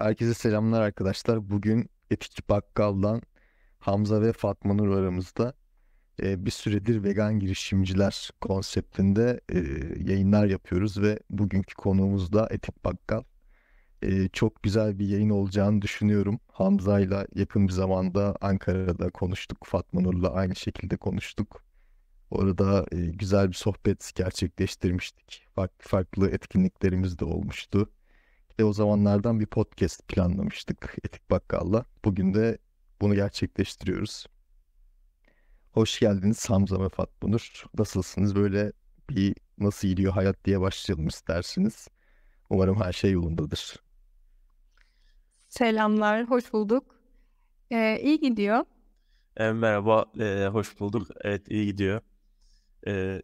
Herkese selamlar arkadaşlar. Bugün Etikçi Bakkal'dan Hamza ve Fatma Nur aramızda e, bir süredir vegan girişimciler konseptinde e, yayınlar yapıyoruz ve bugünkü konuğumuz da Etik Bakkal. E, çok güzel bir yayın olacağını düşünüyorum. Hamza'yla yakın bir zamanda Ankara'da konuştuk. Fatma Nur'la aynı şekilde konuştuk. Orada e, güzel bir sohbet gerçekleştirmiştik. Farklı, farklı etkinliklerimiz de olmuştu işte o zamanlardan bir podcast planlamıştık Etik Bakkal'la. Bugün de bunu gerçekleştiriyoruz. Hoş geldiniz Hamza ve Fatbunur. Nasılsınız? Böyle bir nasıl gidiyor hayat diye başlayalım istersiniz. Umarım her şey yolundadır. Selamlar, hoş bulduk. Ee, iyi gidiyor. E, merhaba, e, hoş bulduk. Evet, iyi gidiyor. E,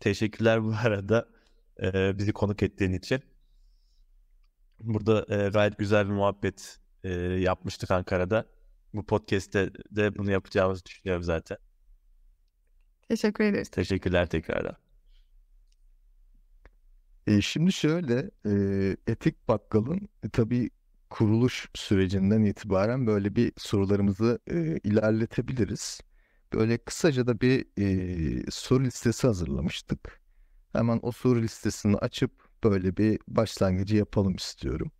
teşekkürler bu arada e, bizi konuk ettiğin için. Burada e, gayet güzel bir muhabbet e, yapmıştık Ankara'da. Bu podcast'te de bunu yapacağımızı düşünüyorum zaten. Teşekkür ederiz. Teşekkürler tekrardan. E, şimdi şöyle, e, Etik Bakkal'ın e, tabii kuruluş sürecinden itibaren böyle bir sorularımızı e, ilerletebiliriz. Böyle kısaca da bir e, soru listesi hazırlamıştık. Hemen o soru listesini açıp böyle bir başlangıcı yapalım istiyorum.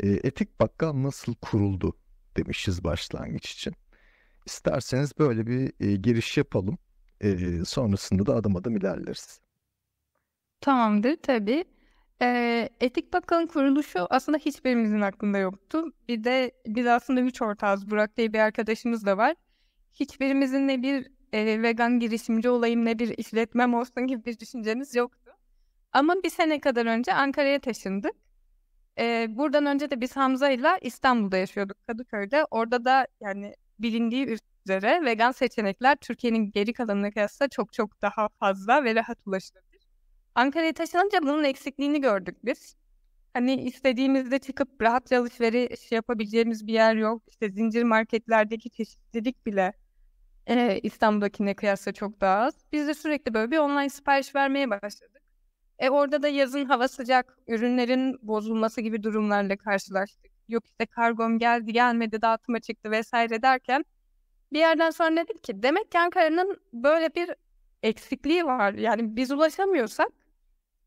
E, etik bakkal nasıl kuruldu demişiz başlangıç için. İsterseniz böyle bir e, giriş yapalım. E, sonrasında da adım adım ilerleriz. Tamamdır tabii. E, Etik Bakkal'ın kuruluşu aslında hiçbirimizin aklında yoktu. Bir de biz aslında üç ortağız. Burak diye bir arkadaşımız da var. Hiçbirimizin ne bir e, vegan girişimci olayım ne bir işletmem olsun gibi bir düşüncemiz yok. Ama bir sene kadar önce Ankara'ya taşındık. Ee, buradan önce de biz Hamza ile İstanbul'da yaşıyorduk Kadıköy'de. Orada da yani bilindiği üzere vegan seçenekler Türkiye'nin geri kalanına kıyasla çok çok daha fazla ve rahat ulaşılabilir. Ankara'ya taşınınca bunun eksikliğini gördük biz. Hani istediğimizde çıkıp rahat alışveriş yapabileceğimiz bir yer yok. İşte zincir marketlerdeki çeşitlilik bile e, İstanbul'dakine kıyasla çok daha az. Biz de sürekli böyle bir online sipariş vermeye başladık. E orada da yazın hava sıcak, ürünlerin bozulması gibi durumlarla karşılaştık. Yok işte kargom geldi gelmedi dağıtıma çıktı vesaire derken bir yerden sonra dedik ki demek ki Ankara'nın böyle bir eksikliği var. Yani biz ulaşamıyorsak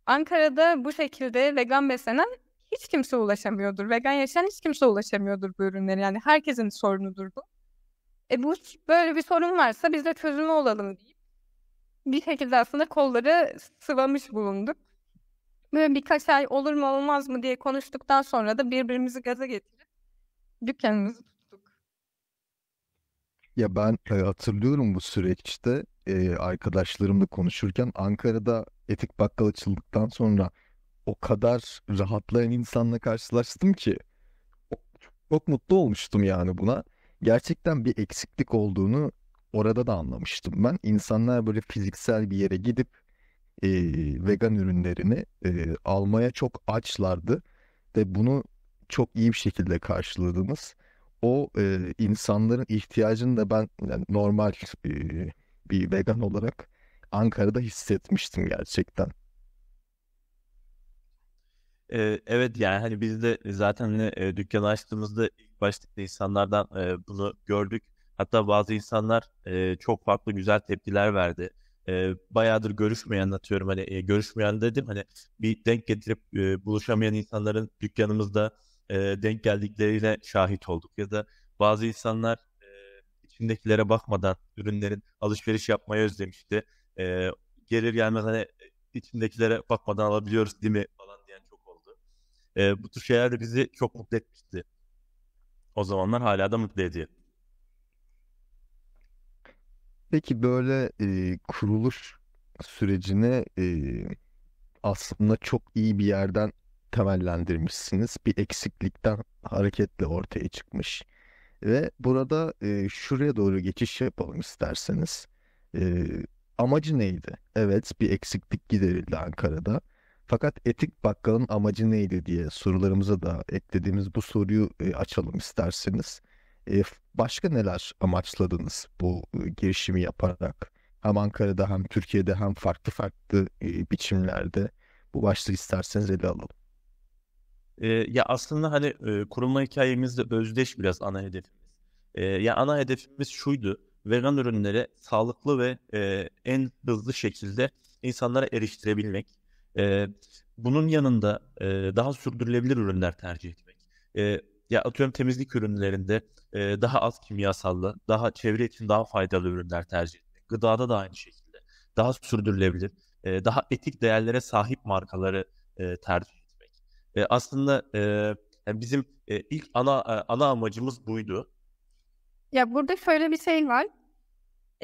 Ankara'da bu şekilde vegan beslenen hiç kimse ulaşamıyordur. Vegan yaşayan hiç kimse ulaşamıyordur bu ürünlere. Yani herkesin sorunudur bu. E bu böyle bir sorun varsa biz de çözümü olalım deyip bir şekilde aslında kolları sıvamış bulunduk. Böyle birkaç ay olur mu olmaz mı diye konuştuktan sonra da birbirimizi gaza getirip dükkanımızı tuttuk. Ya ben e, hatırlıyorum bu süreçte e, arkadaşlarımla konuşurken Ankara'da etik bakkal açıldıktan sonra o kadar rahatlayan insanla karşılaştım ki çok mutlu olmuştum yani buna. Gerçekten bir eksiklik olduğunu orada da anlamıştım ben. İnsanlar böyle fiziksel bir yere gidip e, vegan ürünlerini e, almaya çok açlardı ve bunu çok iyi bir şekilde karşıladınız. O e, insanların ihtiyacını da ben yani normal e, bir vegan olarak Ankara'da hissetmiştim gerçekten. Ee, evet yani hani biz de zaten e, dükkanı açtığımızda ilk başta insanlardan e, bunu gördük. Hatta bazı insanlar e, çok farklı güzel tepkiler verdi. E, bayağıdır görüşmeyen atıyorum hani e, görüşmeyen dedim hani bir denk getirip e, buluşamayan insanların dükkanımızda e, denk geldiklerine şahit olduk. Ya da bazı insanlar e, içindekilere bakmadan ürünlerin alışveriş yapmayı özlemişti. E, gelir gelmez hani içindekilere bakmadan alabiliyoruz değil mi falan diyen çok oldu. E, bu tür şeyler de bizi çok mutlu etmişti. O zamanlar hala da mutlu ediyorum. Peki böyle e, kuruluş sürecine e, aslında çok iyi bir yerden temellendirmişsiniz. Bir eksiklikten hareketle ortaya çıkmış. Ve burada e, şuraya doğru geçiş yapalım isterseniz. E, amacı neydi? Evet bir eksiklik giderildi Ankara'da. Fakat etik bakkalın amacı neydi diye sorularımıza da eklediğimiz bu soruyu e, açalım isterseniz. E, başka neler amaçladınız bu girişimi yaparak? Hem Ankara'da hem Türkiye'de hem farklı farklı biçimlerde bu başta isterseniz ele alalım. E, ya aslında hani e, kurulma hikayemizle özdeş biraz ana hedefimiz. E, ya ana hedefimiz şuydu. Vegan ürünleri sağlıklı ve e, en hızlı şekilde insanlara eriştirebilmek. E, bunun yanında e, daha sürdürülebilir ürünler tercih etmek. E, ya atıyorum temizlik ürünlerinde e, daha az kimyasallı, daha çevre için daha faydalı ürünler tercih etmek. Gıdada da aynı şekilde. Daha sürdürülebilir, e, daha etik değerlere sahip markaları e, tercih etmek. E, aslında e, yani bizim e, ilk ana e, ana amacımız buydu. Ya burada şöyle bir şey var.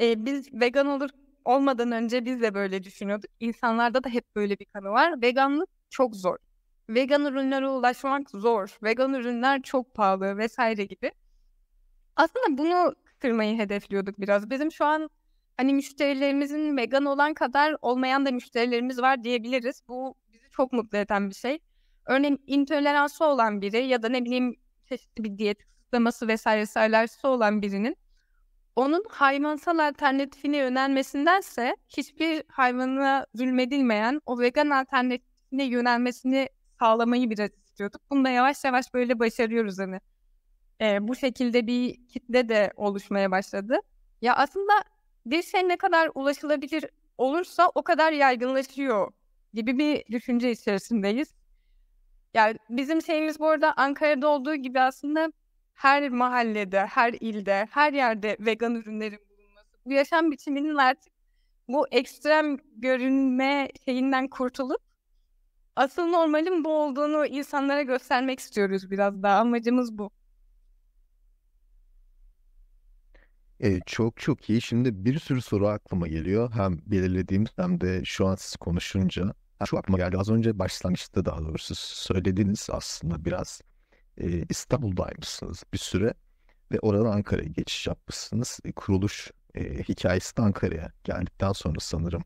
E, biz vegan olur olmadan önce biz de böyle düşünüyorduk. İnsanlarda da hep böyle bir kanı var. Veganlık çok zor vegan ürünlere ulaşmak zor, vegan ürünler çok pahalı vesaire gibi. Aslında bunu kırmayı hedefliyorduk biraz. Bizim şu an hani müşterilerimizin vegan olan kadar olmayan da müşterilerimiz var diyebiliriz. Bu bizi çok mutlu eden bir şey. Örneğin intoleransı olan biri ya da ne bileyim çeşitli bir diyet kısıtlaması vesairesi alerjisi olan birinin onun hayvansal alternatifine yönelmesindense hiçbir hayvana zulmedilmeyen o vegan alternatifine yönelmesini sağlamayı biraz istiyorduk. Bunu da yavaş yavaş böyle başarıyoruz hani. E, bu şekilde bir kitle de oluşmaya başladı. Ya aslında bir şey ne kadar ulaşılabilir olursa o kadar yaygınlaşıyor gibi bir düşünce içerisindeyiz. Yani bizim şeyimiz bu arada Ankara'da olduğu gibi aslında her mahallede, her ilde, her yerde vegan ürünlerin bulunması. Bu yaşam biçiminin artık bu ekstrem görünme şeyinden kurtulup asıl normalin bu olduğunu insanlara göstermek istiyoruz biraz daha. Amacımız bu. Evet, çok çok iyi. Şimdi bir sürü soru aklıma geliyor. Hem belirlediğimiz hem de şu an siz konuşunca. Şu aklıma geldi. Az önce başlangıçta daha doğrusu söylediniz aslında biraz. E, İstanbul'daymışsınız bir süre ve oradan Ankara'ya geçiş yapmışsınız. E, kuruluş e, hikayesi de Ankara'ya geldikten sonra sanırım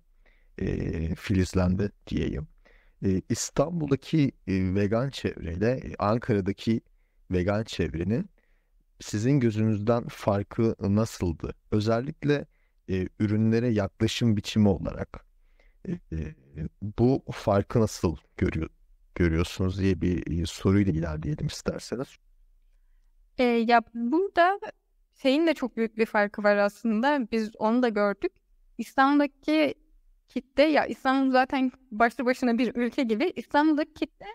e, filizlendi diyeyim. İstanbul'daki vegan çevreyle Ankara'daki vegan çevrenin sizin gözünüzden farkı nasıldı? Özellikle ürünlere yaklaşım biçimi olarak bu farkı nasıl görüyor, görüyorsunuz diye bir soruyla ilerleyelim isterseniz. E, ya burada şeyin de çok büyük bir farkı var aslında. Biz onu da gördük. İstanbul'daki kitle ya İstanbul zaten başlı başına bir ülke gibi İstanbul'daki kitle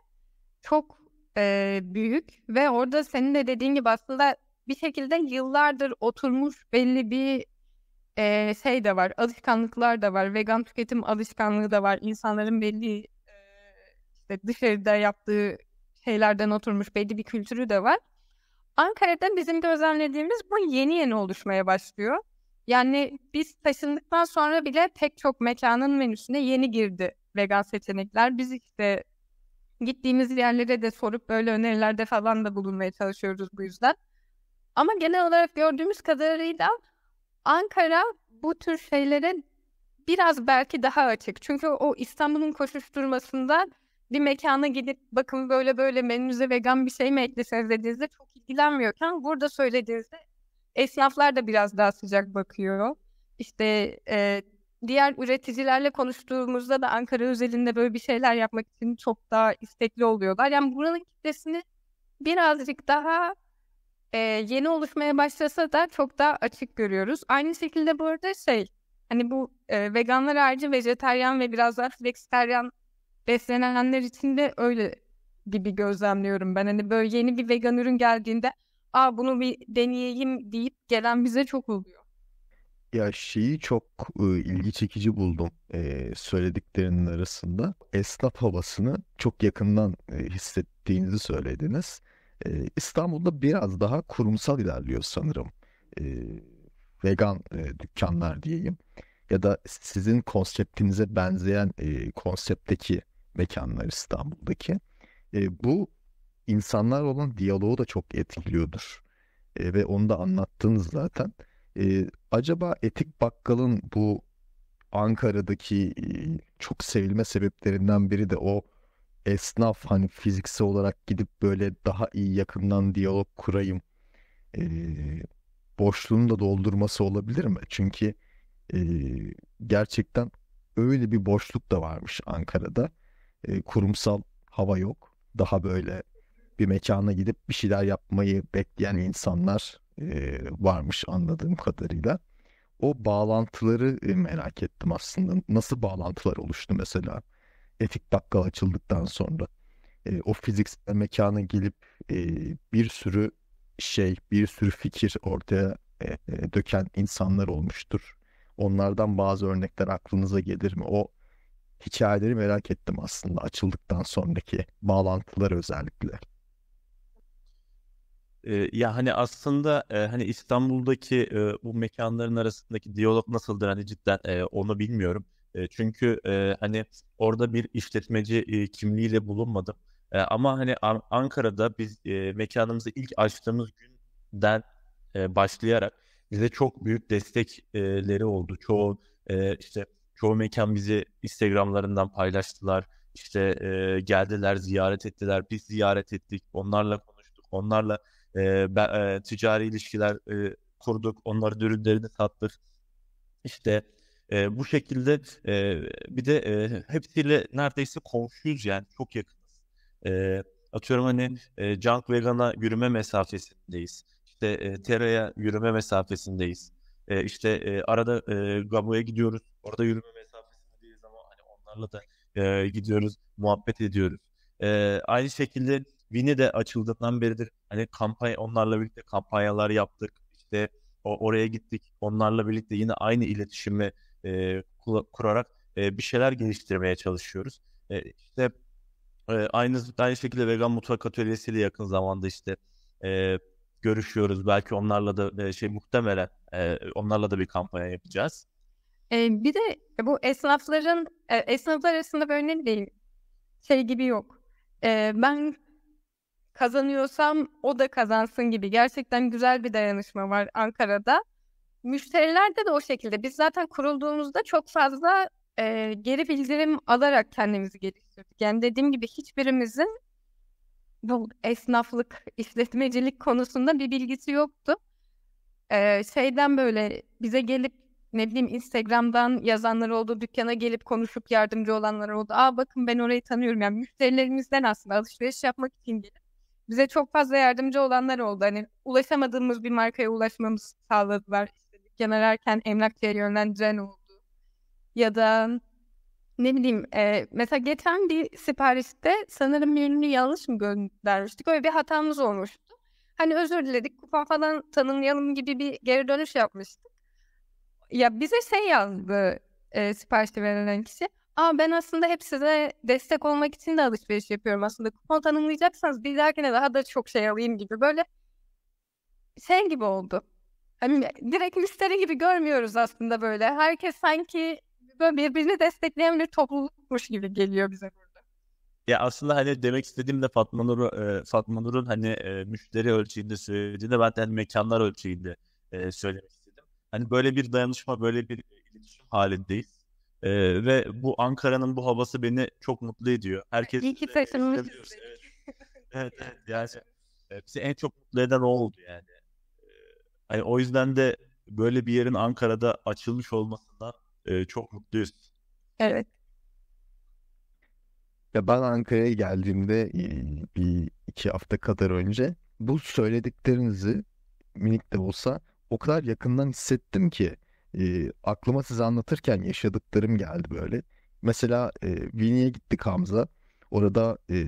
çok e, büyük ve orada senin de dediğin gibi aslında bir şekilde yıllardır oturmuş belli bir e, şey de var, alışkanlıklar da var, vegan tüketim alışkanlığı da var, insanların belli e, işte dışarıda yaptığı şeylerden oturmuş belli bir kültürü de var. Ankara'da bizim gözlemlediğimiz bu yeni yeni oluşmaya başlıyor. Yani biz taşındıktan sonra bile pek çok mekanın menüsüne yeni girdi vegan seçenekler. Biz işte gittiğimiz yerlere de sorup böyle önerilerde falan da bulunmaya çalışıyoruz bu yüzden. Ama genel olarak gördüğümüz kadarıyla Ankara bu tür şeylere biraz belki daha açık. Çünkü o İstanbul'un koşuşturmasında bir mekana gidip bakın böyle böyle menünüze vegan bir şey mi ekleseniz dediğinizde çok ilgilenmiyorken burada söylediğinizde Esnaflar da biraz daha sıcak bakıyor. İşte e, diğer üreticilerle konuştuğumuzda da Ankara özelinde böyle bir şeyler yapmak için çok daha istekli oluyorlar. Yani buranın kitlesini birazcık daha e, yeni oluşmaya başlasa da çok daha açık görüyoruz. Aynı şekilde bu arada şey hani bu e, veganlar harici vejeteryan ve biraz daha flexiteryan beslenenler için de öyle gibi gözlemliyorum ben. Hani böyle yeni bir vegan ürün geldiğinde Aa bunu bir deneyeyim deyip gelen bize çok oluyor. Ya şeyi çok e, ilgi çekici buldum e, söylediklerinin arasında. Esnaf havasını çok yakından e, hissettiğinizi söylediniz. E, İstanbul'da biraz daha kurumsal ilerliyor sanırım. E, vegan e, dükkanlar diyeyim. Ya da sizin konseptinize benzeyen e, konseptteki mekanlar İstanbul'daki. E, bu insanlar olan diyaloğu da çok etkiliyordur. E, ve onu da anlattınız zaten. E, acaba Etik Bakkal'ın bu Ankara'daki e, çok sevilme sebeplerinden biri de o esnaf hani fiziksel olarak gidip böyle daha iyi yakından diyalog kurayım e, boşluğunu da doldurması olabilir mi? Çünkü e, gerçekten öyle bir boşluk da varmış Ankara'da. E, kurumsal hava yok. Daha böyle bir mekana gidip bir şeyler yapmayı bekleyen insanlar e, varmış anladığım kadarıyla. O bağlantıları merak ettim aslında. Nasıl bağlantılar oluştu mesela? Etik bakkal açıldıktan sonra. E, o fiziksel mekana gelip e, bir sürü şey, bir sürü fikir ortaya e, e, döken insanlar olmuştur. Onlardan bazı örnekler aklınıza gelir mi? O hikayeleri merak ettim aslında açıldıktan sonraki bağlantılar özellikle. E, ya hani aslında e, hani İstanbul'daki e, bu mekanların arasındaki diyalog nasıldır hani cidden e, onu bilmiyorum. E, çünkü e, hani orada bir işletmeci e, kimliğiyle bulunmadım. E, ama hani An- Ankara'da biz e, mekanımızı ilk açtığımız günden e, başlayarak bize çok büyük destekleri oldu. Çoğu e, işte çoğu mekan bizi Instagram'larından paylaştılar. İşte e, geldiler, ziyaret ettiler. Biz ziyaret ettik. Onlarla konuştuk. Onlarla e, e, ticari ilişkiler e, kurduk, onların ürünlerini sattık. İşte e, bu şekilde e, bir de e, hepsiyle neredeyse komşuyuz yani çok yakınız. E, atıyorum hani e, Junk Vegan'a yürüme mesafesindeyiz. İşte e, Tera'ya yürüme mesafesindeyiz. E, işte e, arada e, Gamo'ya gidiyoruz. Orada yürüme mesafesindeyiz ama hani onlarla da e, gidiyoruz, muhabbet ediyoruz. E, aynı şekilde Vini de açıldığından beridir hani kampanya onlarla birlikte kampanyalar yaptık. İşte o, oraya gittik. Onlarla birlikte yine aynı iletişimi e, kurarak e, bir şeyler geliştirmeye çalışıyoruz. E, işte e, aynı aynı şekilde vegan mutfak atölyesiyle yakın zamanda işte e, görüşüyoruz. Belki onlarla da e, şey muhtemelen e, onlarla da bir kampanya yapacağız. E, bir de bu esnafların e, esnaflar arasında böyle bir şey gibi yok. E, ben kazanıyorsam o da kazansın gibi gerçekten güzel bir dayanışma var Ankara'da. Müşterilerde de o şekilde. Biz zaten kurulduğumuzda çok fazla e, geri bildirim alarak kendimizi geliştirdik. Yani dediğim gibi hiçbirimizin bu esnaflık, işletmecilik konusunda bir bilgisi yoktu. E, şeyden böyle bize gelip ne bileyim Instagram'dan yazanlar oldu, dükkana gelip konuşup yardımcı olanlar oldu. Aa bakın ben orayı tanıyorum. Yani müşterilerimizden aslında alışveriş yapmak için gelip bize çok fazla yardımcı olanlar oldu. Hani ulaşamadığımız bir markaya ulaşmamız sağladılar. İşte dükkan ararken emlakçıya yönlendiren oldu. Ya da ne bileyim e, mesela geçen bir siparişte sanırım ürünü yanlış mı göndermiştik? Öyle bir hatamız olmuştu. Hani özür diledik kupon falan tanımlayalım gibi bir geri dönüş yapmıştık. Ya bize şey yazdı e, siparişte verilen kişi Aa ben aslında hep size destek olmak için de alışveriş yapıyorum aslında. Kupon tanımlayacaksanız bir dahakine daha da çok şey alayım gibi böyle şey gibi oldu. Hani direkt müşteri gibi görmüyoruz aslında böyle. Herkes sanki böyle birbirini destekleyen bir toplulukmuş gibi geliyor bize burada. Ya aslında hani demek istediğim de Fatma Nur, e, Fatma Nur'un hani e, müşteri ölçeğinde söylediğinde ben de hani mekanlar ölçeğinde e, söylemek istedim. Hani böyle bir dayanışma, böyle bir iletişim halindeyiz ee, ve bu Ankara'nın bu havası beni çok mutlu ediyor. Herkes İyi ki şey Evet. evet evet yani hepsi şey, en çok mutlu eden o oldu yani. yani o yüzden de böyle bir yerin Ankara'da açılmış olmasından e, çok mutluyuz. Evet. Ya ben Ankara'ya geldiğimde bir iki hafta kadar önce bu söylediklerinizi minik de olsa o kadar yakından hissettim ki e, aklıma size anlatırken yaşadıklarım geldi böyle. Mesela e, Vini'ye gittik Hamza. Orada e,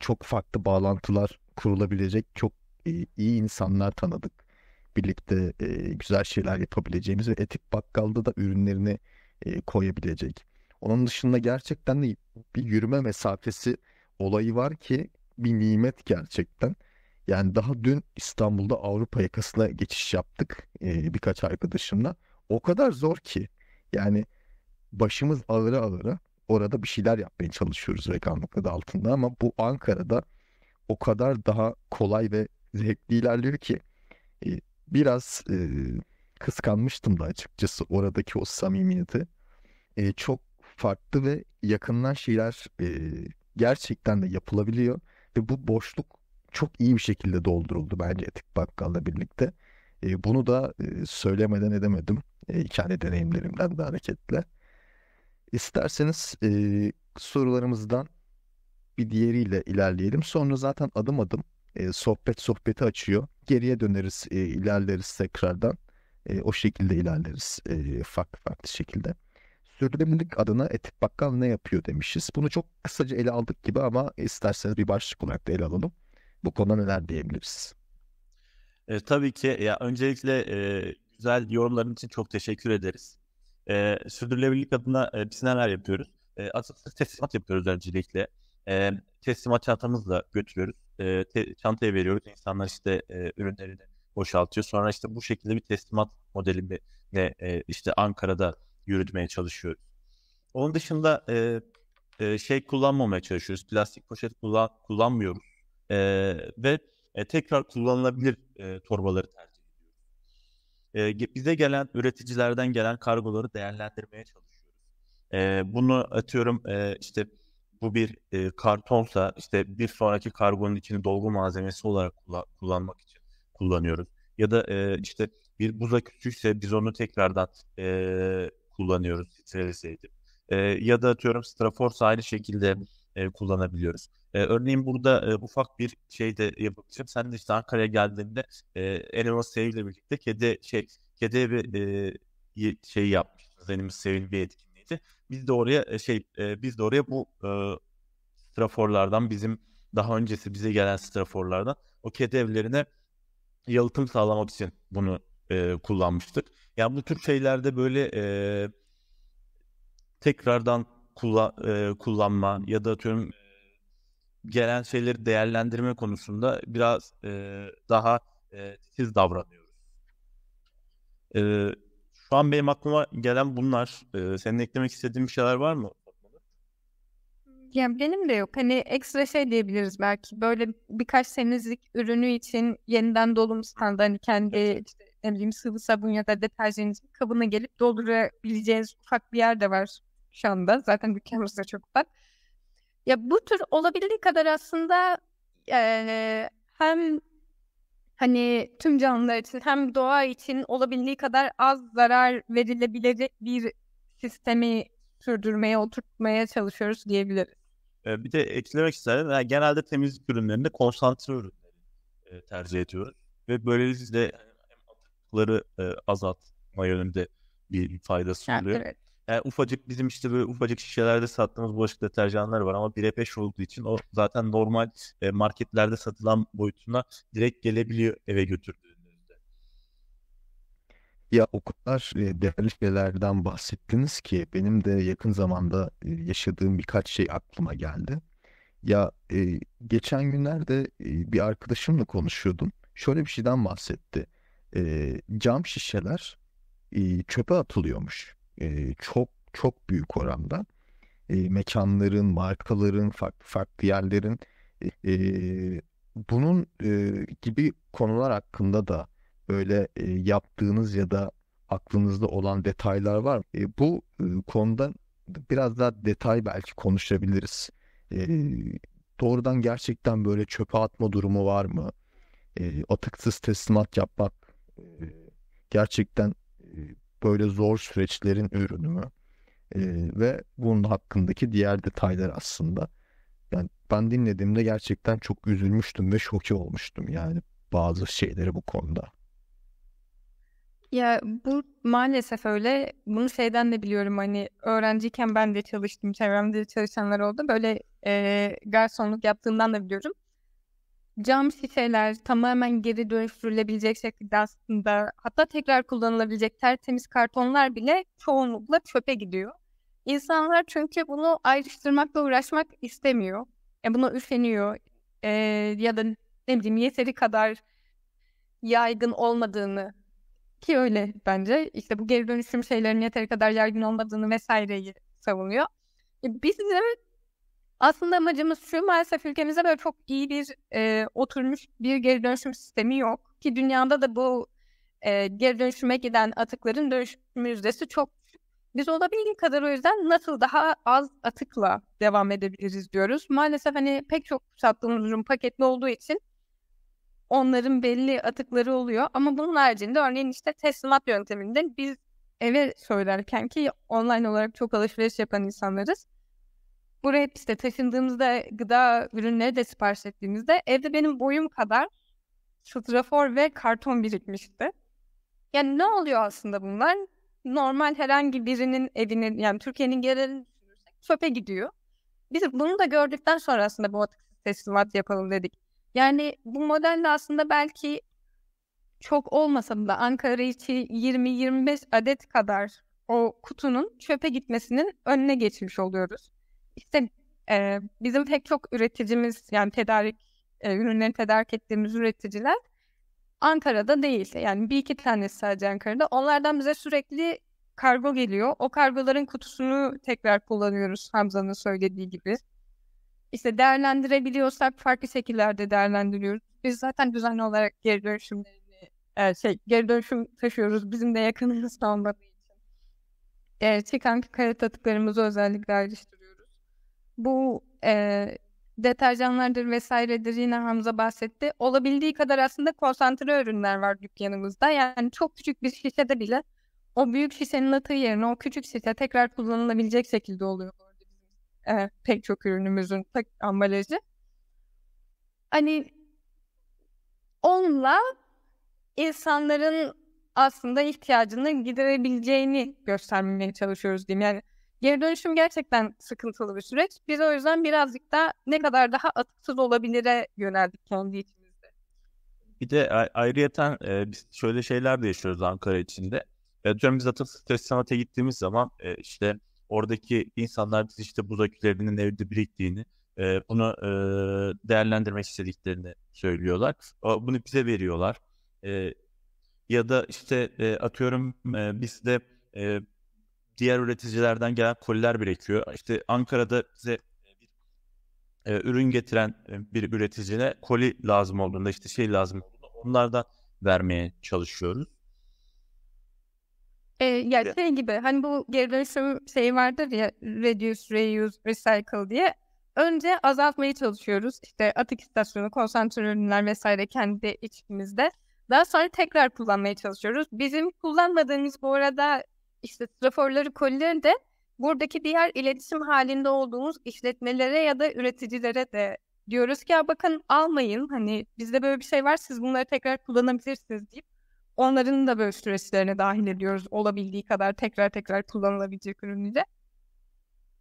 çok farklı bağlantılar kurulabilecek çok e, iyi insanlar tanıdık. Birlikte e, güzel şeyler yapabileceğimiz ve etik bakkalda da ürünlerini e, koyabilecek. Onun dışında gerçekten de bir yürüme mesafesi olayı var ki bir nimet gerçekten. Yani daha dün İstanbul'da Avrupa yakasına geçiş yaptık e, birkaç arkadaşımla o kadar zor ki yani başımız ağrı ağrı orada bir şeyler yapmaya çalışıyoruz veganlıkta da altında ama bu Ankara'da o kadar daha kolay ve zevkli ilerliyor ki e, biraz e, kıskanmıştım da açıkçası oradaki o samimiyeti. E, çok farklı ve yakından şeyler e, gerçekten de yapılabiliyor ve bu boşluk çok iyi bir şekilde dolduruldu bence Etik Bakkal'la birlikte. E, bunu da e, söylemeden edemedim. E, kendi deneyimlerimden de hareketle. İsterseniz e, sorularımızdan bir diğeriyle ilerleyelim. Sonra zaten adım adım e, sohbet sohbeti açıyor. Geriye döneriz, e, ilerleriz tekrardan. E, o şekilde ilerleriz e, farklı farklı şekilde. Sürdürülebilirlik adına etik bakkal ne yapıyor demişiz. Bunu çok kısaca ele aldık gibi ama isterseniz bir başlık olarak da ele alalım. Bu konuda neler diyebiliriz? E, tabii ki ya öncelikle e, güzel yorumların için çok teşekkür ederiz. E, sürdürülebilirlik adına e, biz neler yapıyoruz? E, aslında teslimat yapıyoruz öncelikle. E, teslimat çantamızla götürüyoruz. E, te, çantaya veriyoruz. İnsanlar işte e, ürünlerini boşaltıyor. Sonra işte bu şekilde bir teslimat modelini e, işte Ankara'da yürütmeye çalışıyoruz. Onun dışında e, e, şey kullanmamaya çalışıyoruz. Plastik poşet kullan, kullanmıyoruz. E, ve e, tekrar kullanılabilir e, torbaları tercih ediyoruz. E, bize gelen üreticilerden gelen kargoları değerlendirmeye çalışıyoruz. E, bunu atıyorum e, işte bu bir e, kartonsa işte bir sonraki kargonun içini dolgu malzemesi olarak kullan kullanmak için kullanıyoruz. Ya da e, işte bir buza küçükse biz onu tekrardan e, kullanıyoruz strelize E, ya da atıyorum straforsa aynı şekilde e, kullanabiliyoruz. E, örneğin burada e, ufak bir şey de yapabileceğim. Sen de işte Ankara'ya geldiğinde e, Eleanor Save ile birlikte kedi şey kedi evi e, şey yapmıştınız. Elimiz Sevil bir etkinliğiydi. Biz de oraya şey e, biz de oraya bu e, straforlardan bizim daha öncesi bize gelen straforlardan o kedi evlerine yalıtım sağlamak için bunu e, kullanmıştık. Yani bu tür şeylerde böyle e, tekrardan kullan, e, kullanma ya da tüm gelen şeyleri değerlendirme konusunda biraz e, daha e, titiz davranıyoruz. E, şu an benim aklıma gelen bunlar. E, senin eklemek istediğin bir şeyler var mı? Yani benim de yok. Hani ekstra şey diyebiliriz belki. Böyle birkaç senizlik ürünü için yeniden dolum standı hani kendi işte ne bileyim sıvı sabun ya da deterjanınızın kabına gelip doldurabileceğiniz ufak bir yer de var şu anda. Zaten dükkanımız da çok ufak. Ya bu tür olabildiği kadar aslında e, hem hani tüm canlılar için hem doğa için olabildiği kadar az zarar verilebilecek bir sistemi sürdürmeye, oturtmaya çalışıyoruz diyebiliriz. Bir de eklemek isterim. Yani genelde temizlik ürünlerinde konsantre ürünleri tercih ediyoruz. Ve böylelikle atıkları azaltma yönünde bir faydası oluyor. evet yani e, ufacık bizim işte böyle ufacık şişelerde sattığımız bulaşık deterjanlar var ama 1'e 5 olduğu için o zaten normal e, marketlerde satılan boyutuna direkt gelebiliyor eve götürdüğünüzde. Ya o kadar e, değerli şeylerden bahsettiniz ki benim de yakın zamanda yaşadığım birkaç şey aklıma geldi. Ya geçen günlerde bir arkadaşımla konuşuyordum. Şöyle bir şeyden bahsetti. cam şişeler çöpe atılıyormuş e, çok çok büyük oranda e, mekanların, markaların, farklı farklı yerlerin e, bunun e, gibi konular hakkında da böyle e, yaptığınız ya da aklınızda olan detaylar var. E, bu e, konuda biraz daha detay belki konuşabiliriz. E, doğrudan gerçekten böyle çöpe atma durumu var mı? E, atıksız teslimat yapmak e, gerçekten böyle zor süreçlerin ürünü mü? E, ve bunun hakkındaki diğer detaylar aslında. Yani ben dinlediğimde gerçekten çok üzülmüştüm ve şoke olmuştum yani bazı şeyleri bu konuda. Ya bu maalesef öyle. Bunu şeyden de biliyorum hani öğrenciyken ben de çalıştım. Çevremde çalışanlar oldu. Böyle e, garsonluk yaptığından da biliyorum cam şişeler tamamen geri dönüştürülebilecek şekilde aslında hatta tekrar kullanılabilecek tertemiz kartonlar bile çoğunlukla çöpe gidiyor. İnsanlar çünkü bunu ayrıştırmakla uğraşmak istemiyor. Yani e, buna üşeniyor ee, ya da ne bileyim yeteri kadar yaygın olmadığını ki öyle bence işte bu geri dönüşüm şeylerin yeteri kadar yaygın olmadığını vesaireyi savunuyor. E, biz de aslında amacımız şu maalesef ülkemizde böyle çok iyi bir e, oturmuş bir geri dönüşüm sistemi yok. Ki dünyada da bu e, geri dönüşüme giden atıkların dönüşüm yüzdesi çok biz olabildiği kadar o yüzden nasıl daha az atıkla devam edebiliriz diyoruz. Maalesef hani pek çok sattığımız ürün paketli olduğu için onların belli atıkları oluyor. Ama bunun haricinde örneğin işte teslimat yönteminde biz eve söylerken ki online olarak çok alışveriş yapan insanlarız buraya işte taşındığımızda gıda ürünleri de sipariş ettiğimizde evde benim boyum kadar strafor ve karton birikmişti. Yani ne oluyor aslında bunlar? Normal herhangi birinin evinin yani Türkiye'nin genelini düşünürsek çöpe gidiyor. Biz bunu da gördükten sonra aslında bu atık teslimat yapalım dedik. Yani bu modelle aslında belki çok olmasa da Ankara içi 20-25 adet kadar o kutunun çöpe gitmesinin önüne geçmiş oluyoruz işte e, bizim pek çok üreticimiz yani tedarik e, ürünleri tedarik ettiğimiz üreticiler Ankara'da değil. Yani bir iki tanesi sadece Ankara'da. Onlardan bize sürekli kargo geliyor. O kargoların kutusunu tekrar kullanıyoruz Hamza'nın söylediği gibi. İşte değerlendirebiliyorsak farklı şekillerde değerlendiriyoruz. Biz zaten düzenli olarak geri dönüşümlerini e, şey geri dönüşüm taşıyoruz. Bizim de yakınımızda olmadığı için. E, çıkan kare tatıklarımızı özellikle ayrıştırıyoruz bu e, deterjanlardır vesairedir yine Hamza bahsetti. Olabildiği kadar aslında konsantre ürünler var dükkanımızda. Yani çok küçük bir şişede bile o büyük şişenin atığı yerine o küçük şişe tekrar kullanılabilecek şekilde oluyor e, pek çok ürünümüzün pek ambalajı. Hani onunla insanların aslında ihtiyacını giderebileceğini göstermeye çalışıyoruz diyeyim. Yani Geri dönüşüm gerçekten sıkıntılı bir süreç. Biz o yüzden birazcık da ne kadar daha atıksız olabilire yöneldik kendi içimizde. Bir de ayrıyeten e, biz şöyle şeyler de yaşıyoruz Ankara içinde. E, atıyorum biz atıp stres sanata gittiğimiz zaman e, işte oradaki insanlar biz işte buz akülerinin evde biriktiğini, e, bunu e, değerlendirmek istediklerini söylüyorlar. O, bunu bize veriyorlar. E, ya da işte e, atıyorum e, biz de e, diğer üreticilerden gelen koliler birikiyor. İşte Ankara'da bize e, ürün getiren e, bir üreticine koli lazım olduğunda işte şey lazım olduğunda onlar vermeye çalışıyoruz. E, ya yani şey gibi hani bu geri dönüşüm şey vardır ya reduce, reuse, recycle diye. Önce azaltmayı çalışıyoruz. İşte atık istasyonu, konsantre ürünler vesaire kendi içimizde. Daha sonra tekrar kullanmaya çalışıyoruz. Bizim kullanmadığımız bu arada işte traforları kolileri de buradaki diğer iletişim halinde olduğumuz işletmelere ya da üreticilere de diyoruz ki ya bakın almayın hani bizde böyle bir şey var siz bunları tekrar kullanabilirsiniz deyip onların da böyle süreçlerine dahil ediyoruz olabildiği kadar tekrar tekrar kullanılabilecek ürünleri.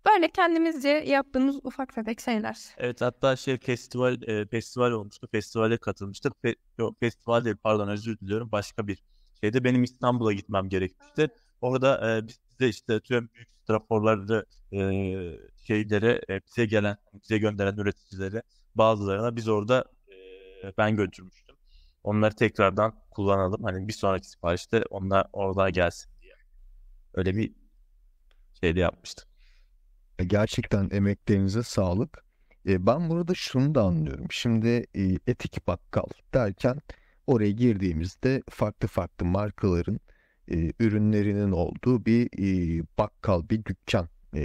Böyle kendimizce yaptığımız ufak tefek şeyler. Evet hatta şey festival e, festival olmuştu. Festivale katılmıştık. Fe, yok festival değil pardon özür diliyorum. Başka bir şeyde benim İstanbul'a gitmem gerekmişti. Orada e, bize işte tüm büyük raporları e, şeylere e, bize gelen, bize gönderen üreticilere bazılarına biz orada e, ben götürmüştüm. Onları tekrardan kullanalım. Hani bir sonraki siparişte onlar orada gelsin diye. Öyle bir şey de yapmıştım. E, gerçekten emeklerinize sağlık. E, ben burada şunu da anlıyorum. Şimdi e, etik bakkal derken oraya girdiğimizde farklı farklı markaların e, ürünlerinin olduğu bir e, bakkal, bir dükkan e,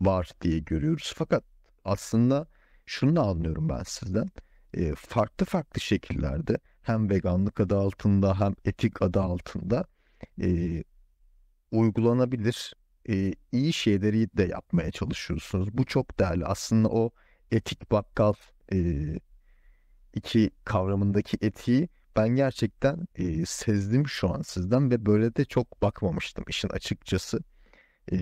var diye görüyoruz. Fakat aslında şunu da anlıyorum ben sizden. E, farklı farklı şekillerde hem veganlık adı altında hem etik adı altında e, uygulanabilir e, iyi şeyleri de yapmaya çalışıyorsunuz. Bu çok değerli. Aslında o etik bakkal e, iki kavramındaki etiği ben gerçekten e, sezdim şu an sizden ve böyle de çok bakmamıştım işin açıkçası. E,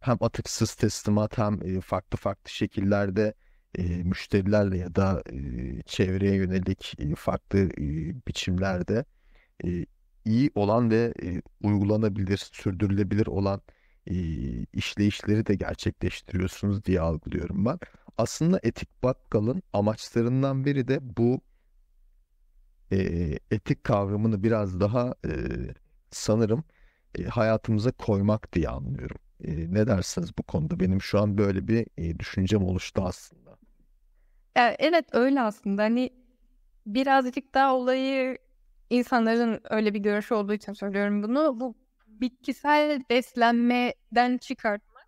hem atıksız teslimat hem e, farklı farklı şekillerde e, müşterilerle ya da e, çevreye yönelik e, farklı e, biçimlerde e, iyi olan ve e, uygulanabilir, sürdürülebilir olan e, işleyişleri de gerçekleştiriyorsunuz diye algılıyorum ben. Aslında Etik Bakkal'ın amaçlarından biri de bu e, etik kavramını biraz daha e, sanırım e, hayatımıza koymak diye anlıyorum. E, ne dersiniz bu konuda? Benim şu an böyle bir e, düşüncem oluştu aslında. Evet öyle aslında. Hani birazcık daha olayı insanların öyle bir görüşü olduğu için söylüyorum bunu. Bu bitkisel beslenmeden çıkartmak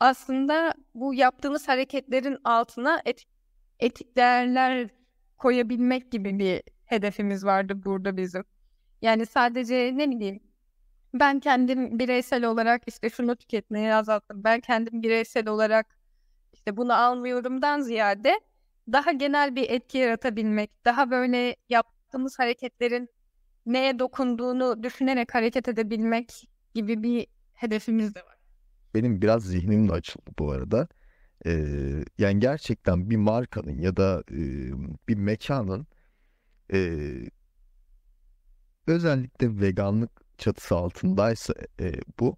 aslında bu yaptığımız hareketlerin altına etik, etik değerler koyabilmek gibi bir hedefimiz vardı burada bizim. Yani sadece ne bileyim ben kendim bireysel olarak işte şunu tüketmeyi azalttım. Ben kendim bireysel olarak işte bunu almıyorumdan ziyade daha genel bir etki yaratabilmek, daha böyle yaptığımız hareketlerin neye dokunduğunu düşünerek hareket edebilmek gibi bir hedefimiz de var. Benim biraz zihnim de açıldı bu arada. Ee, yani gerçekten bir markanın ya da e, bir mekanın e, özellikle veganlık çatısı altındaysa e, bu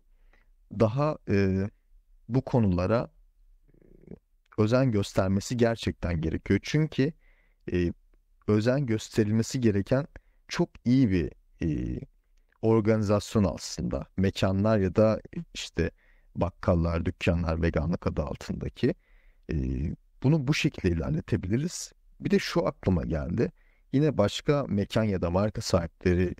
daha e, bu konulara e, özen göstermesi gerçekten gerekiyor. Çünkü e, özen gösterilmesi gereken çok iyi bir e, organizasyon aslında. Mekanlar ya da işte bakkallar, dükkanlar veganlık adı altındaki. E, bunu bu şekilde ilerletebiliriz. Bir de şu aklıma geldi. Yine başka mekan ya da marka sahipleri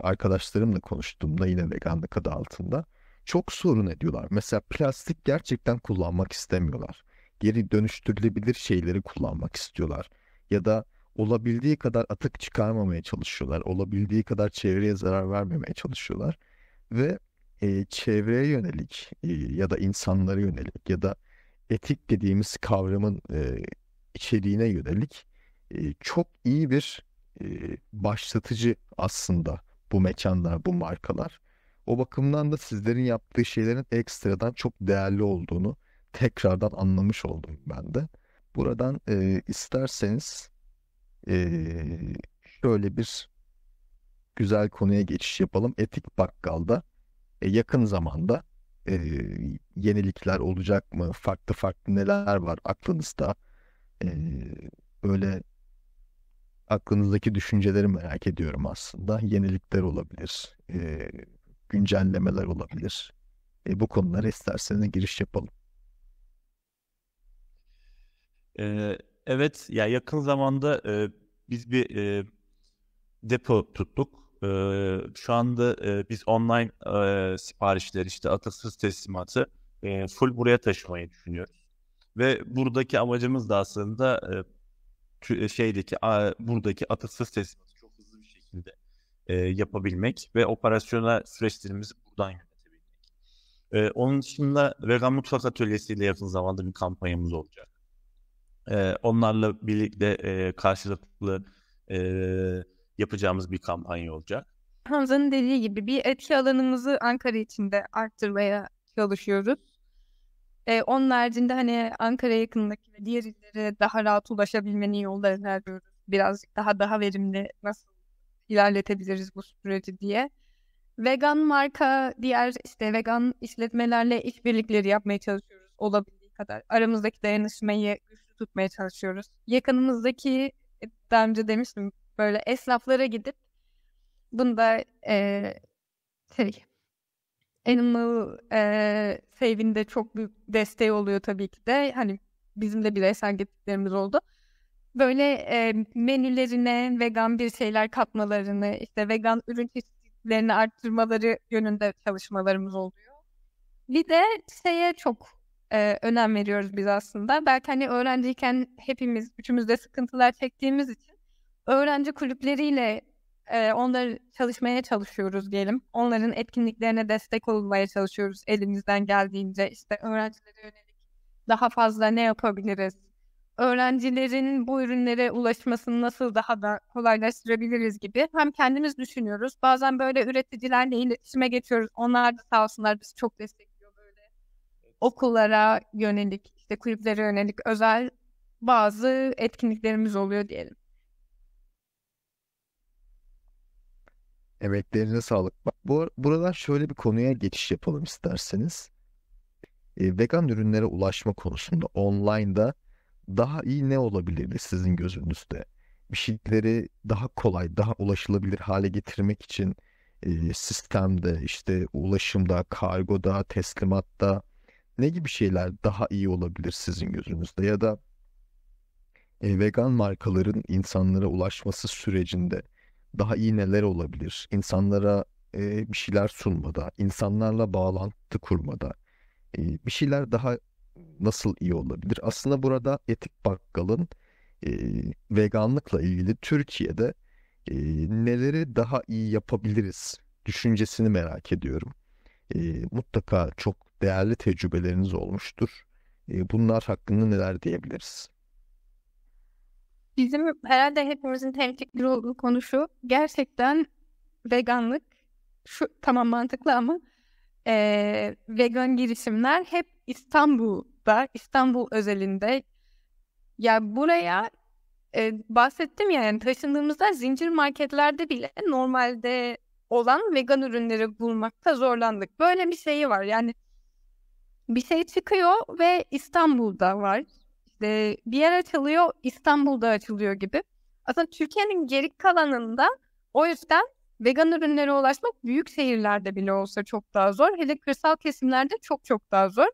arkadaşlarımla konuştuğumda yine veganlık adı altında çok sorun ediyorlar. Mesela plastik gerçekten kullanmak istemiyorlar. Geri dönüştürülebilir şeyleri kullanmak istiyorlar. Ya da olabildiği kadar atık çıkarmamaya çalışıyorlar. Olabildiği kadar çevreye zarar vermemeye çalışıyorlar. Ve e, çevreye yönelik e, ya da insanlara yönelik ya da etik dediğimiz kavramın e, içeriğine yönelik çok iyi bir başlatıcı aslında bu mekanlar, bu markalar. O bakımdan da sizlerin yaptığı şeylerin ekstradan çok değerli olduğunu tekrardan anlamış oldum ben de. Buradan e, isterseniz e, şöyle bir güzel konuya geçiş yapalım. Etik Bakkal'da e, yakın zamanda e, yenilikler olacak mı? Farklı farklı neler var aklınızda? E, öyle aklınızdaki düşünceleri merak ediyorum aslında. Yenilikler olabilir, e, güncellemeler olabilir. E, bu konulara isterseniz giriş yapalım. evet, ya yakın zamanda e, biz bir e, depo tuttuk. E, şu anda e, biz online e, siparişler işte atıksız teslimatı e, full buraya taşımayı düşünüyoruz. Ve buradaki amacımız da aslında e, e, şeydeki buradaki atıksız teslimatı çok hızlı bir şekilde e, yapabilmek ve operasyonel süreçlerimizi buradan yönetebilmek. E, onun dışında Vegan Mutfak Atölyesi ile yakın zamanda bir kampanyamız olacak. E, onlarla birlikte e, karşılıklı e, yapacağımız bir kampanya olacak. Hamza'nın dediği gibi bir etki alanımızı Ankara içinde arttırmaya çalışıyoruz. E, onun haricinde hani Ankara yakınındaki ve diğer illere daha rahat ulaşabilmenin yollarını arıyoruz. Birazcık daha daha verimli nasıl ilerletebiliriz bu süreci diye. Vegan marka, diğer işte vegan işletmelerle işbirlikleri yapmaya çalışıyoruz olabildiği kadar. Aramızdaki dayanışmayı güçlü tutmaya çalışıyoruz. Yakınımızdaki, e, daha önce demiştim, böyle esnaflara gidip bunda e, şey, Animal e, Save'in çok büyük desteği oluyor tabii ki de. Hani bizim de bireysel getirdiklerimiz oldu. Böyle e, menülerine vegan bir şeyler katmalarını, işte vegan ürün çeşitlerini arttırmaları yönünde çalışmalarımız oluyor. Bir de şeye çok e, önem veriyoruz biz aslında. Belki hani öğrenciyken hepimiz, üçümüz de sıkıntılar çektiğimiz için öğrenci kulüpleriyle e, onları çalışmaya çalışıyoruz diyelim. Onların etkinliklerine destek olmaya çalışıyoruz elimizden geldiğince. İşte öğrencilere yönelik daha fazla ne yapabiliriz? Öğrencilerin bu ürünlere ulaşmasını nasıl daha da kolaylaştırabiliriz gibi hem kendimiz düşünüyoruz. Bazen böyle üreticilerle iletişime geçiyoruz. Onlar da sağ olsunlar bizi çok destekliyor böyle. Okullara yönelik, işte kulüplere yönelik özel bazı etkinliklerimiz oluyor diyelim. Emeklerine sağlık. Bak, bu, buradan şöyle bir konuya geçiş yapalım isterseniz. E, vegan ürünlere ulaşma konusunda online'da daha iyi ne olabilirdi sizin gözünüzde? Bir şeyleri daha kolay, daha ulaşılabilir hale getirmek için e, sistemde, işte ulaşımda, kargoda, teslimatta ne gibi şeyler daha iyi olabilir sizin gözünüzde? Ya da e, vegan markaların insanlara ulaşması sürecinde daha iyi neler olabilir? İnsanlara e, bir şeyler sunmada, insanlarla bağlantı kurmada e, bir şeyler daha nasıl iyi olabilir? Aslında burada Etik Bakkal'ın e, veganlıkla ilgili Türkiye'de e, neleri daha iyi yapabiliriz düşüncesini merak ediyorum. E, mutlaka çok değerli tecrübeleriniz olmuştur. E, bunlar hakkında neler diyebiliriz? Bizim herhalde hepimizin tehditleri olduğu konu şu. Gerçekten veganlık şu tamam mantıklı ama e, vegan girişimler hep İstanbul'da, İstanbul özelinde. Ya buraya e, bahsettim ya yani taşındığımızda zincir marketlerde bile normalde olan vegan ürünleri bulmakta zorlandık. Böyle bir şeyi var yani bir şey çıkıyor ve İstanbul'da var işte ee, bir yer açılıyor İstanbul'da açılıyor gibi. Aslında Türkiye'nin geri kalanında o yüzden vegan ürünlere ulaşmak büyük şehirlerde bile olsa çok daha zor. Hele kırsal kesimlerde çok çok daha zor.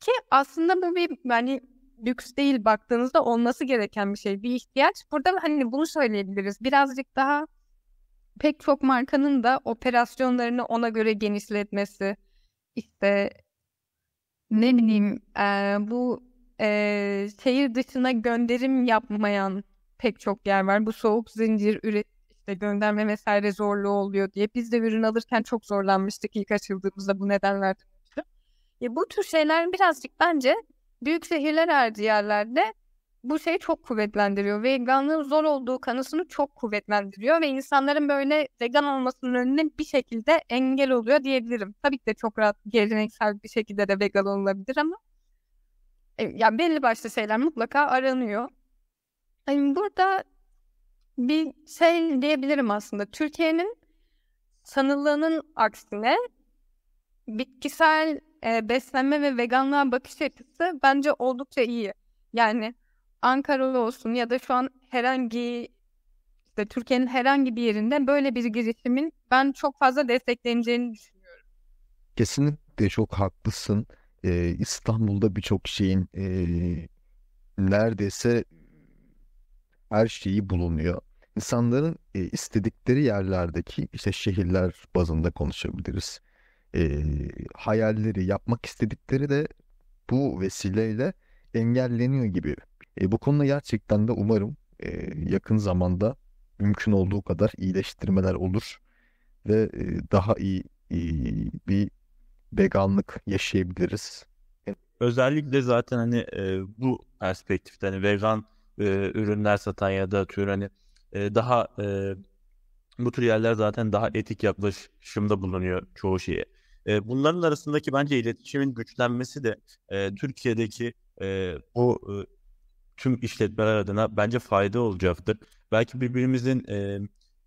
Ki aslında bu bir yani lüks değil baktığınızda olması gereken bir şey, bir ihtiyaç. Burada hani bunu söyleyebiliriz. Birazcık daha pek çok markanın da operasyonlarını ona göre genişletmesi, işte ne bileyim e, bu e, şehir dışına gönderim yapmayan pek çok yer var. Bu soğuk zincir üret işte gönderme vesaire zorluğu oluyor diye. Biz de ürün alırken çok zorlanmıştık ilk açıldığımızda bu nedenlerden. E, bu tür şeyler birazcık bence büyük şehirler harici yerlerde bu şeyi çok kuvvetlendiriyor. Veganlığın zor olduğu kanısını çok kuvvetlendiriyor ve insanların böyle vegan olmasının önüne bir şekilde engel oluyor diyebilirim. Tabii ki de çok rahat geleneksel bir şekilde de vegan olabilir ama e, yani belli başlı şeyler mutlaka aranıyor. Yani burada bir şey diyebilirim aslında. Türkiye'nin sanılanın aksine bitkisel e, beslenme ve veganlığa bakış açısı bence oldukça iyi. Yani Ankara olsun ya da şu an herhangi işte Türkiye'nin herhangi bir yerinde böyle bir girişimin ben çok fazla destekleneceğini düşünüyorum. Kesinlikle çok haklısın e, İstanbul'da birçok şeyin e, neredeyse her şeyi bulunuyor. İnsanların e, istedikleri yerlerdeki işte şehirler bazında konuşabiliriz. E, hayalleri yapmak istedikleri de bu vesileyle engelleniyor gibi. E, bu konuda gerçekten de umarım e, yakın zamanda mümkün olduğu kadar iyileştirmeler olur ve e, daha iyi, iyi bir veganlık yaşayabiliriz. Özellikle zaten hani e, bu perspektiften hani vegan e, ürünler satan ya da atıyorum hani e, daha e, bu tür yerler zaten daha etik yaklaşımda bulunuyor çoğu şeye. E, bunların arasındaki bence iletişimin güçlenmesi de e, Türkiye'deki e, bu e, tüm işletmeler adına bence fayda olacaktır. Belki birbirimizin e,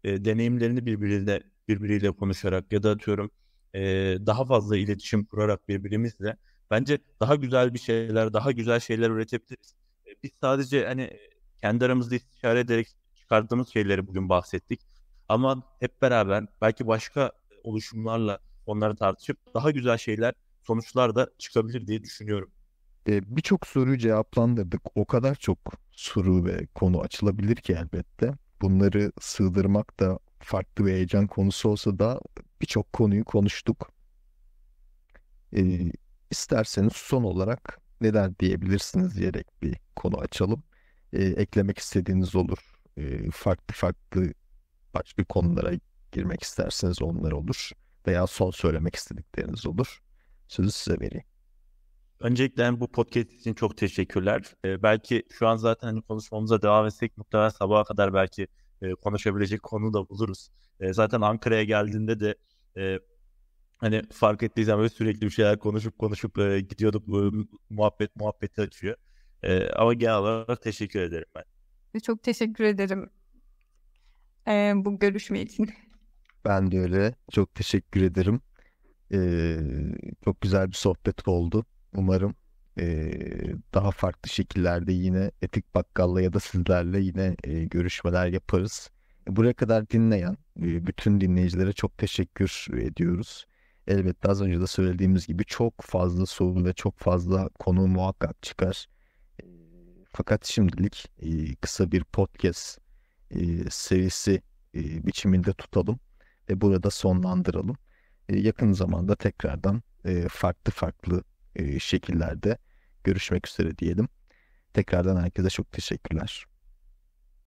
e, deneyimlerini birbirine birbiriyle konuşarak ya da atıyorum e, daha fazla iletişim kurarak birbirimizle bence daha güzel bir şeyler, daha güzel şeyler üretebiliriz. E, biz sadece hani kendi aramızda istişare ederek çıkardığımız şeyleri bugün bahsettik. Ama hep beraber belki başka oluşumlarla onları tartışıp daha güzel şeyler, sonuçlar da çıkabilir diye düşünüyorum. E, Birçok soruyu cevaplandırdık. O kadar çok soru ve konu açılabilir ki elbette. Bunları sığdırmak da farklı bir heyecan konusu olsa da birçok konuyu konuştuk. E, isterseniz son olarak neden diyebilirsiniz diyerek bir konu açalım. E, eklemek istediğiniz olur. E, farklı farklı başka konulara girmek isterseniz onlar olur. Veya son söylemek istedikleriniz olur. Sözü size vereyim. Öncelikle bu podcast için çok teşekkürler. Ee, belki şu an zaten hani konuşmamıza devam etsek muhtemelen sabaha kadar belki e, konuşabilecek konu da buluruz. E, zaten Ankara'ya geldiğinde de e, hani fark ettiysen böyle sürekli bir şeyler konuşup konuşup e, gidiyorduk e, muhabbet muhabbeti açıyor. E, ama genel olarak teşekkür ederim ben. Çok teşekkür ederim e, bu görüşme için. Ben de öyle. Çok teşekkür ederim. E, çok güzel bir sohbet oldu. Umarım e, daha farklı şekillerde yine Etik Bakkal'la ya da sizlerle yine e, görüşmeler yaparız. Buraya kadar dinleyen e, bütün dinleyicilere çok teşekkür ediyoruz. Elbette az önce de söylediğimiz gibi çok fazla soru ve çok fazla konu muhakkak çıkar. E, fakat şimdilik e, kısa bir podcast serisi biçiminde tutalım ve burada sonlandıralım. Yakın zamanda tekrardan farklı farklı şekillerde görüşmek üzere diyelim. Tekrardan herkese çok teşekkürler.